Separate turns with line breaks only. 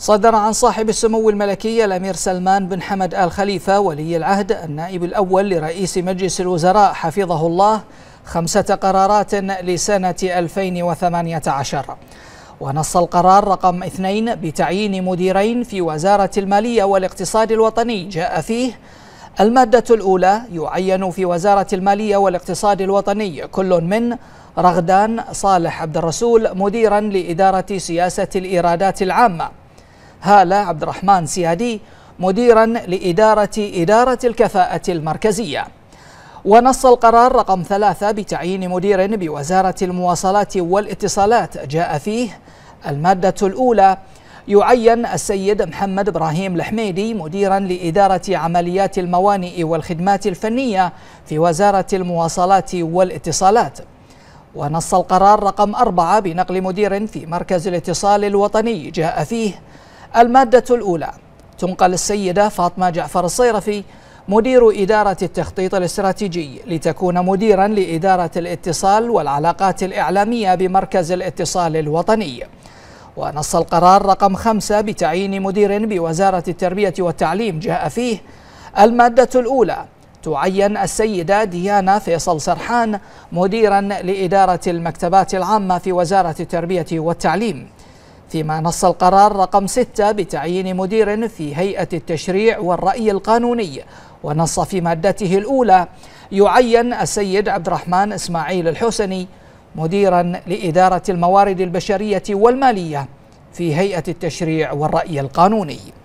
صدر عن صاحب السمو الملكي الأمير سلمان بن حمد آل خليفة ولي العهد النائب الأول لرئيس مجلس الوزراء حفظه الله خمسة قرارات لسنة 2018 ونص القرار رقم اثنين بتعيين مديرين في وزارة المالية والاقتصاد الوطني جاء فيه المادة الأولى يعين في وزارة المالية والاقتصاد الوطني كل من رغدان صالح عبد الرسول مديرا لإدارة سياسة الإيرادات العامة هالة عبد الرحمن سيادي مديرا لإدارة إدارة الكفاءة المركزية ونص القرار رقم ثلاثة بتعيين مدير بوزارة المواصلات والاتصالات جاء فيه المادة الأولى يعين السيد محمد إبراهيم الحميدي مديرا لإدارة عمليات الموانئ والخدمات الفنية في وزارة المواصلات والاتصالات ونص القرار رقم أربعة بنقل مدير في مركز الاتصال الوطني جاء فيه المادة الأولى تنقل السيدة فاطمة جعفر الصيرفي مدير إدارة التخطيط الاستراتيجي لتكون مديرا لإدارة الاتصال والعلاقات الإعلامية بمركز الاتصال الوطني ونص القرار رقم خمسة بتعيين مدير بوزارة التربية والتعليم جاء فيه المادة الأولى تعين السيدة ديانا فيصل سرحان مديرا لإدارة المكتبات العامة في وزارة التربية والتعليم فيما نص القرار رقم 6 بتعيين مدير في هيئة التشريع والرأي القانوني ونص في مادته الأولى يعين السيد عبد الرحمن إسماعيل الحسني مديرا لإدارة الموارد البشرية والمالية في هيئة التشريع والرأي القانوني